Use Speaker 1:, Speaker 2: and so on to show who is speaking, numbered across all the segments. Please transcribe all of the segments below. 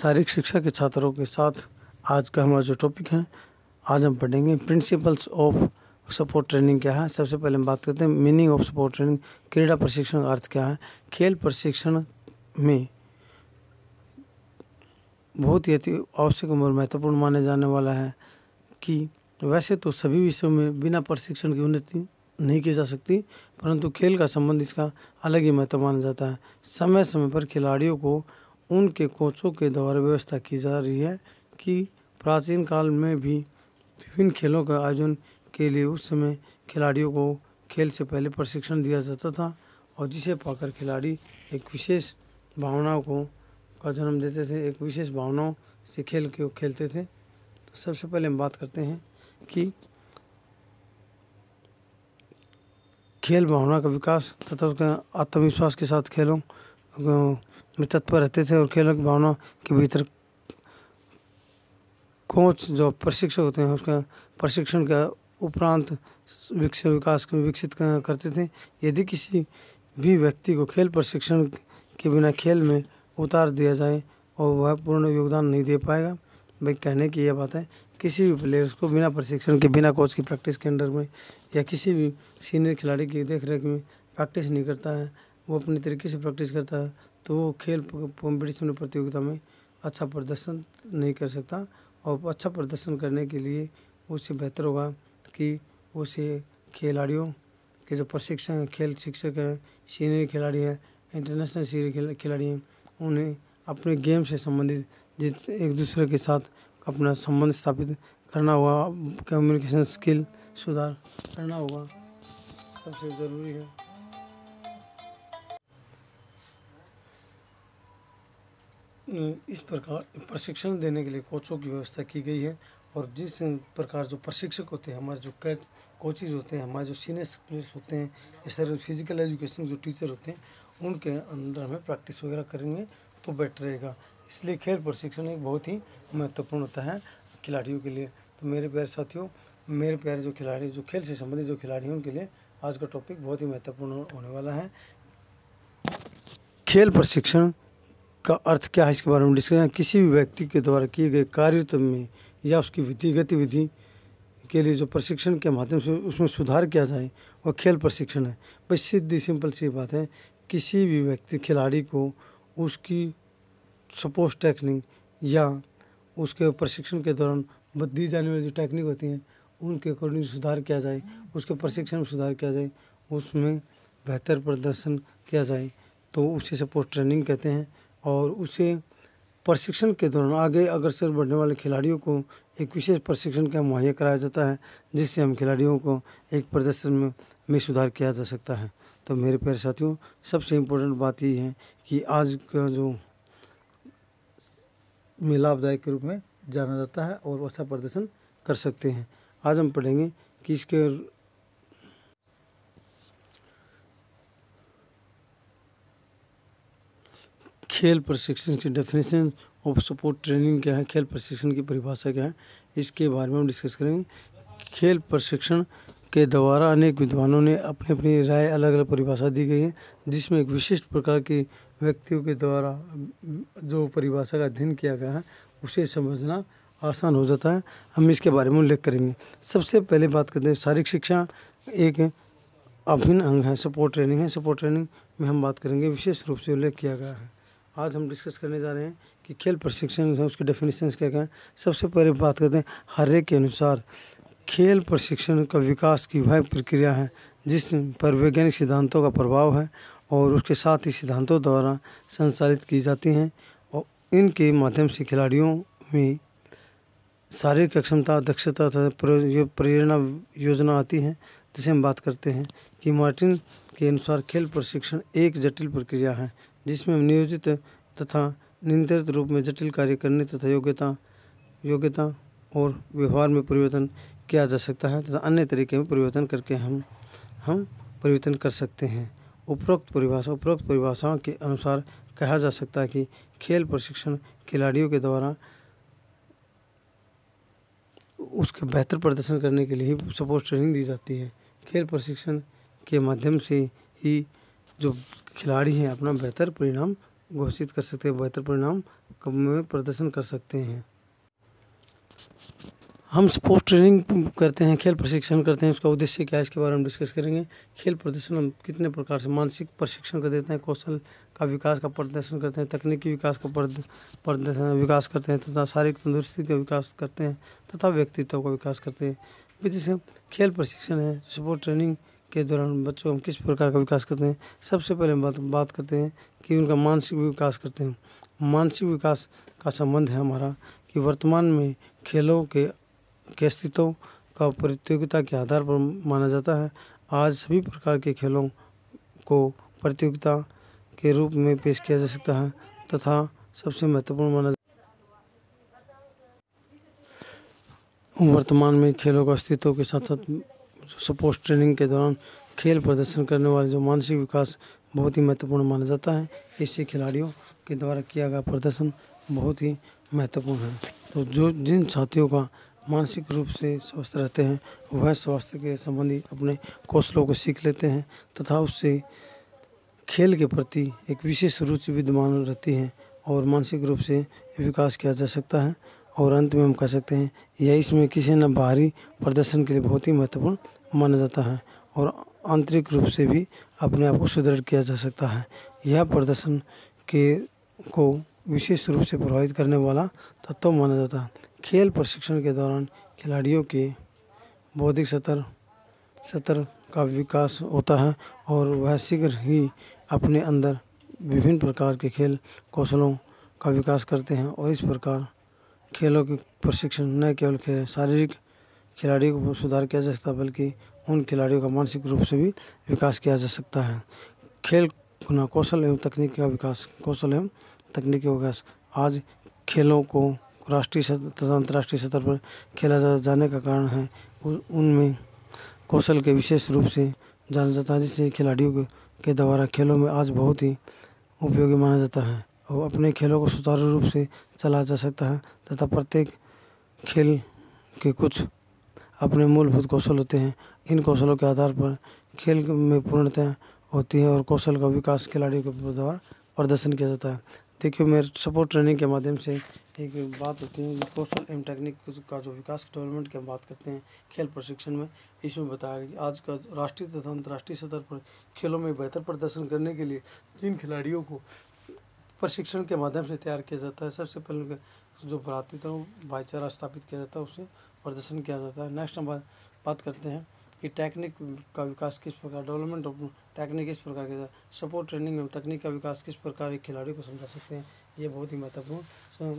Speaker 1: शारीरिक शिक्षा के छात्रों के साथ आज का हमारा जो टॉपिक है आज हम पढ़ेंगे प्रिंसिपल्स ऑफ सपोर्ट ट्रेनिंग क्या है सबसे पहले हम बात करते हैं मीनिंग ऑफ सपोर्ट ट्रेनिंग क्रीड़ा प्रशिक्षण अर्थ क्या है खेल प्रशिक्षण में बहुत ही अति आवश्यक और महत्वपूर्ण माने जाने वाला है कि वैसे तो सभी विषयों में बिना प्रशिक्षण की उन्नति नहीं की जा सकती परंतु खेल का संबंध इसका अलग ही महत्व माना जाता है समय समय पर खिलाड़ियों को उनके कोचों के द्वारा व्यवस्था की जा रही है कि प्राचीन काल में भी विभिन्न खेलों का आयोजन के लिए उस समय खिलाड़ियों को खेल से पहले प्रशिक्षण दिया जाता था और जिसे पाकर खिलाड़ी एक विशेष भावनाओं को का जन्म देते थे एक विशेष भावनाओं से खेल के खेलते थे तो सबसे पहले हम बात करते हैं कि खेल भावना का विकास तथा उसका आत्मविश्वास के साथ खेलों में तत्पर रहते थे और खेल भावना के भीतर कोच जो प्रशिक्षक होते हैं उसका प्रशिक्षण के उपरांत विकसित विकास विकसित करते थे यदि किसी भी व्यक्ति को खेल प्रशिक्षण के बिना खेल में उतार दिया जाए और वह पूर्ण योगदान नहीं दे पाएगा भाई कहने की यह बात है किसी भी प्लेयर्स को बिना प्रशिक्षण के बिना कोच की प्रैक्टिस के अंडर में या किसी भी सीनियर खिलाड़ी की देख में प्रैक्टिस नहीं करता है वो अपने तरीके से प्रैक्टिस करता है तो वो खेल कॉम्पिटिशन में प्रतियोगिता में अच्छा प्रदर्शन नहीं कर सकता और अच्छा प्रदर्शन करने के लिए उससे बेहतर होगा कि उसे खिलाड़ियों के जो प्रशिक्षक हैं खेल शिक्षक हैं सीनियर खिलाड़ी हैं इंटरनेशनल सीनियर खिलाड़ी हैं उन्हें अपने गेम से संबंधित जित एक दूसरे के साथ अपना संबंध स्थापित करना होगा कम्युनिकेशन स्किल सुधार करना होगा सबसे ज़रूरी है इस प्रकार प्रशिक्षण देने के लिए कोचों की व्यवस्था की गई है और जिस प्रकार जो प्रशिक्षक होते हैं हमारे जो कैच कोचिज होते हैं हमारे जो सीनियर प्लेयर्स होते हैं या सर फिजिकल एजुकेशन जो टीचर होते हैं उनके अंदर हमें प्रैक्टिस वगैरह करेंगे तो बेटर रहेगा इसलिए खेल प्रशिक्षण एक बहुत ही महत्वपूर्ण होता है खिलाड़ियों के लिए तो मेरे प्यारे साथियों मेरे प्यारे जो खिलाड़ी जो खेल से संबंधित जो खिलाड़ी हैं उनके लिए आज का टॉपिक बहुत ही महत्वपूर्ण होने वाला है खेल प्रशिक्षण का अर्थ क्या है इसके बारे में डिस्कशन किसी भी व्यक्ति के द्वारा किए गए कार्य तो में या उसकी विधि गतिविधि के लिए जो प्रशिक्षण के माध्यम से उसमें सुधार किया जाए वह खेल प्रशिक्षण है बस सीधी सिंपल सी बात है किसी भी व्यक्ति खिलाड़ी को उसकी सपोज टेक्निक या उसके प्रशिक्षण के दौरान दी जाने वाली जो टेक्निक होती हैं उनके अकॉर्डिंग सुधार किया जाए उसके प्रशिक्षण में सुधार किया जाए उसमें बेहतर प्रदर्शन किया जाए तो उसे सपोर्ट ट्रेनिंग कहते हैं और उसे प्रशिक्षण के दौरान आगे अग्रसर बढ़ने वाले खिलाड़ियों को एक विशेष प्रशिक्षण का मुहैया कराया जाता है जिससे हम खिलाड़ियों को एक प्रदर्शन में, में सुधार किया जा सकता है तो मेरे प्यारे साथियों सबसे इम्पोर्टेंट बात ये है कि आज का जो में लाभदायक के रूप में जाना जाता है और अच्छा प्रदर्शन कर सकते हैं आज हम पढ़ेंगे कि इसके खेल प्रशिक्षण की डेफिनेशन ऑफ सपोर्ट ट्रेनिंग क्या है खेल प्रशिक्षण की परिभाषा क्या है इसके बारे में हम डिस्कस करेंगे खेल प्रशिक्षण के द्वारा अनेक विद्वानों ने अपनी अपनी राय अलग अलग परिभाषा दी गई है जिसमें एक विशिष्ट प्रकार की व्यक्तियों के द्वारा जो परिभाषा का अध्ययन किया गया है उसे समझना आसान हो जाता है हम इसके बारे में उल्लेख करेंगे सबसे पहले बात करते हैं शारीरिक शिक्षा एक अभिन्न अंग है सपोर्ट ट्रेनिंग है सपोर्ट ट्रेनिंग में हम बात करेंगे विशेष रूप से उल्लेख किया गया है आज हम डिस्कस करने जा रहे हैं कि खेल प्रशिक्षण उसके डेफिनेशन क्या क्या सबसे पहले बात करते हैं हर एक के अनुसार खेल प्रशिक्षण का विकास की वह प्रक्रिया है जिस पर वैज्ञानिक सिद्धांतों का प्रभाव है और उसके साथ ही सिद्धांतों द्वारा संचालित की जाती हैं और इनके माध्यम से खिलाड़ियों में शारीरिक अक्षमता दक्षता तथा प्रेरणा योजना आती है जिसे हम बात करते हैं कि मार्टिन के अनुसार खेल प्रशिक्षण एक जटिल प्रक्रिया है जिसमें हम नियोजित तथा नियंत्रित रूप में जटिल कार्य करने तथा योग्यता योग्यता और व्यवहार में परिवर्तन किया जा सकता है तथा अन्य तरीके में परिवर्तन करके हम हम परिवर्तन कर सकते हैं उपरोक्त परिभाषा उपरोक्त परिभाषाओं के अनुसार कहा जा सकता है कि खेल प्रशिक्षण खिलाड़ियों के द्वारा उसके बेहतर प्रदर्शन करने के लिए सपोर्ट ट्रेनिंग दी जाती है खेल प्रशिक्षण के माध्यम से ही जो खिलाड़ी हैं अपना बेहतर परिणाम घोषित कर सकते हैं बेहतर परिणाम कम में प्रदर्शन कर सकते हैं हम स्पोर्ट्स ट्रेनिंग करते हैं खेल प्रशिक्षण करते हैं उसका उद्देश्य क्या है इसके बारे में डिस्कस करेंगे खेल प्रदर्शन हम कितने प्रकार से मानसिक प्रशिक्षण कर देते हैं कौशल का विकास का प्रदर्शन करते हैं तकनीकी विकास का प्रदर्शन विकास करते हैं तथा शारीरिक तंदुरुस्ती का विकास करते हैं तथा व्यक्तित्व का विकास करते हैं जैसे खेल प्रशिक्षण है स्पोर्ट ट्रेनिंग के दौरान बच्चों हम किस प्रकार का विकास करते हैं सबसे पहले हम बात बात करते हैं कि उनका मानसिक विकास करते हैं मानसिक विकास का संबंध है हमारा कि वर्तमान में खेलों के के अस्तित्व का प्रतियोगिता के आधार पर माना जाता है आज सभी प्रकार के खेलों को प्रतियोगिता के रूप में पेश किया जा सकता है तथा सबसे महत्वपूर्ण माना वर्तमान में खेलों का अस्तित्व के साथ साथ स्पोर्ट्स ट्रेनिंग के दौरान खेल प्रदर्शन करने वाले जो मानसिक विकास बहुत ही महत्वपूर्ण माना जाता है इससे खिलाड़ियों के द्वारा किया गया प्रदर्शन बहुत ही महत्वपूर्ण है तो जो जिन साथियों का मानसिक रूप से स्वस्थ रहते हैं वह स्वास्थ्य के संबंधी अपने कौशलों को सीख लेते हैं तथा उससे खेल के प्रति एक विशेष रुचि विद्यमान रहती है और मानसिक रूप से विकास किया जा सकता है और अंत में हम कह सकते हैं यह इसमें किसी न बाहरी प्रदर्शन के लिए बहुत ही महत्वपूर्ण माना जाता है और आंतरिक रूप से भी अपने आप को सुदृढ़ किया जा सकता है यह प्रदर्शन के को विशेष रूप से प्रभावित करने वाला तत्व माना जाता है खेल प्रशिक्षण के दौरान खिलाड़ियों के बौद्धिक सतर सतर का विकास होता है और वह शीघ्र ही अपने अंदर विभिन्न प्रकार के खेल कौशलों का विकास करते हैं और इस प्रकार खेलों के प्रशिक्षण न केवल के शारीरिक खिलाड़ियों को सुधार किया जा सकता है बल्कि उन खिलाड़ियों का मानसिक रूप से भी विकास किया जा सकता है खेल पुनः कौशल एवं तकनीक का विकास कौशल एवं तकनीक का विकास आज खेलों को राष्ट्रीय तथा अंतर्राष्ट्रीय स्तर पर खेला जा जाने का कारण है उनमें कौशल के विशेष रूप से जाना जाता है जिससे खिलाड़ियों के द्वारा खेलों में आज बहुत ही उपयोगी माना जाता है और अपने खेलों को सुचारू रूप से चलाया जा सकता है तथा प्रत्येक खेल के कुछ अपने मूलभूत कौशल होते हैं इन कौशलों के आधार पर खेल में पूर्णता होती है और कौशल का विकास खिलाड़ियों के द्वारा प्रदर्शन किया जाता है देखिए मेरे सपोर्ट ट्रेनिंग के माध्यम से एक बात होती है कौशल एवं टेक्निक का जो विकास डेवलपमेंट की हम बात करते हैं खेल प्रशिक्षण में इसमें बताया गया कि आज का राष्ट्रीय तथा अंतर्राष्ट्रीय स्तर पर खेलों में बेहतर प्रदर्शन करने के लिए जिन खिलाड़ियों को प्रशिक्षण के माध्यम से तैयार किया जाता है सबसे पहले जो भ्रातृत्व भाईचारा स्थापित किया जाता है उसे प्रदर्शन किया जाता है नेक्स्ट हम बात करते हैं कि टेक्निक का विकास किस प्रकार डेवलपमेंट ऑफ टेक्निक किस प्रकार के सपोर्ट ट्रेनिंग में तकनीक का विकास किस प्रकार एक खिलाड़ी को समझा सकते हैं ये बहुत ही महत्वपूर्ण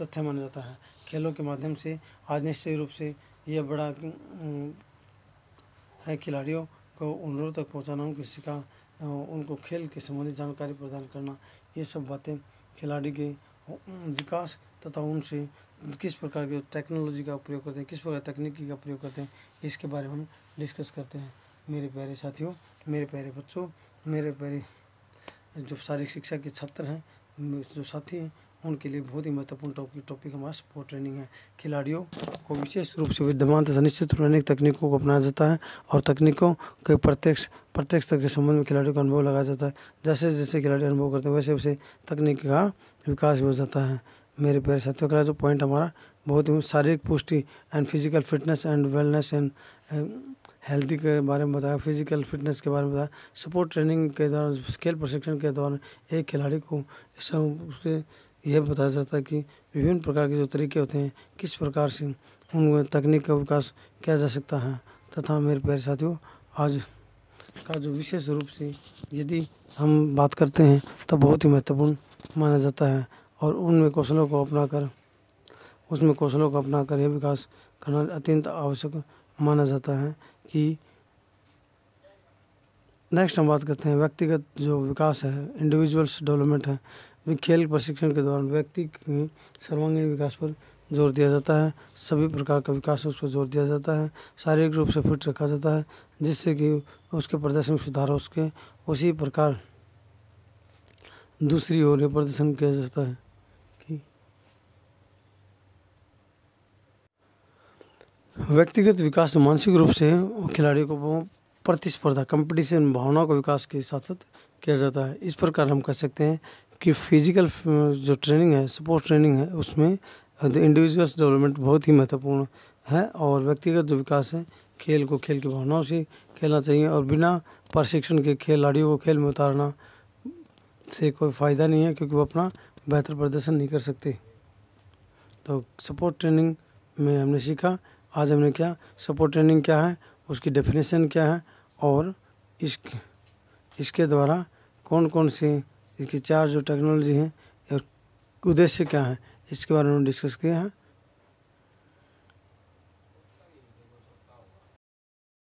Speaker 1: तथ्य माना जाता है खेलों के माध्यम से आज निश्चय रूप से यह बड़ा है खिलाड़ियों को उन लोगों तक पहुँचाना किसी का उनको खेल के संबंधित जानकारी प्रदान करना ये सब बातें खिलाड़ी के विकास तथा उनसे किस प्रकार के टेक्नोलॉजी का प्रयोग करते हैं किस प्रकार तकनीकी का प्रयोग करते हैं इसके बारे में हम डिस्कस करते हैं मेरे प्यारे साथियों मेरे प्यारे बच्चों मेरे प्यारे जो शारीरिक शिक्षा के छात्र हैं जो साथी हैं उनके लिए बहुत ही महत्वपूर्ण टॉपिक टॉपिक हमारा स्पोर्ट ट्रेनिंग है खिलाड़ियों को विशेष रूप से विद्यमान तथा निश्चित रणनीतिक तकनीकों को अपनाया जाता है और तकनीकों के प्रत्यक्ष प्रत्यक्ष तक के संबंध में खिलाड़ियों का अनुभव लगाया जाता है जैसे जैसे खिलाड़ी अनुभव करते हैं वैसे वैसे तकनीक का विकास भी हो जाता है मेरे प्यारे साथियों का जो पॉइंट हमारा बहुत ही शारीरिक पुष्टि and physical fitness and wellness and healthy के बारे में बताया फिजिकल फिटनेस के बारे में बताया सपोर्ट ट्रेनिंग के दौरान खेल प्रशिक्षण के दौरान एक खिलाड़ी को उसके यह बताया जाता है कि विभिन्न प्रकार के जो तरीके होते हैं किस प्रकार से उन तकनीक का विकास किया जा सकता है तथा मेरे प्यारे साथियों आज का जो विशेष रूप से यदि हम बात करते हैं तो बहुत ही महत्वपूर्ण माना जाता है और उनमें कौशलों को अपना कर उसमें कौशलों को अपना कर यह विकास करना अत्यंत आवश्यक माना जाता है कि नेक्स्ट हम बात करते हैं व्यक्तिगत जो विकास है इंडिविजुअल्स डेवलपमेंट है वे खेल प्रशिक्षण के दौरान व्यक्ति के सर्वांगीण विकास पर जोर दिया जाता है सभी प्रकार का विकास उस पर जोर दिया जाता है शारीरिक रूप से फिट रखा जाता है जिससे कि उसके प्रदर्शन में सुधार हो सके उसी प्रकार दूसरी ओर यह प्रदर्शन किया जाता है व्यक्तिगत विकास तो मानसिक रूप से खिलाड़ियों को प्रतिस्पर्धा कंपटीशन भावना का विकास के साथ साथ किया जाता है इस प्रकार हम कह सकते हैं कि फिजिकल जो ट्रेनिंग है स्पोर्ट्स ट्रेनिंग है उसमें इंडिविजुअल्स डेवलपमेंट बहुत ही महत्वपूर्ण है और व्यक्तिगत जो विकास है खेल को खेल की भावनाओं से खेलना चाहिए और बिना प्रशिक्षण के खिलाड़ियों को खेल में उतारना से कोई फ़ायदा नहीं है क्योंकि वो अपना बेहतर प्रदर्शन नहीं कर सकते तो सपोर्ट ट्रेनिंग में हमने सीखा आज हमने क्या सपोर्ट ट्रेनिंग क्या है उसकी डेफिनेशन क्या है और इस इसके द्वारा कौन कौन सी इसकी चार जो टेक्नोलॉजी हैं और उद्देश्य क्या है इसके बारे में डिस्कस किया है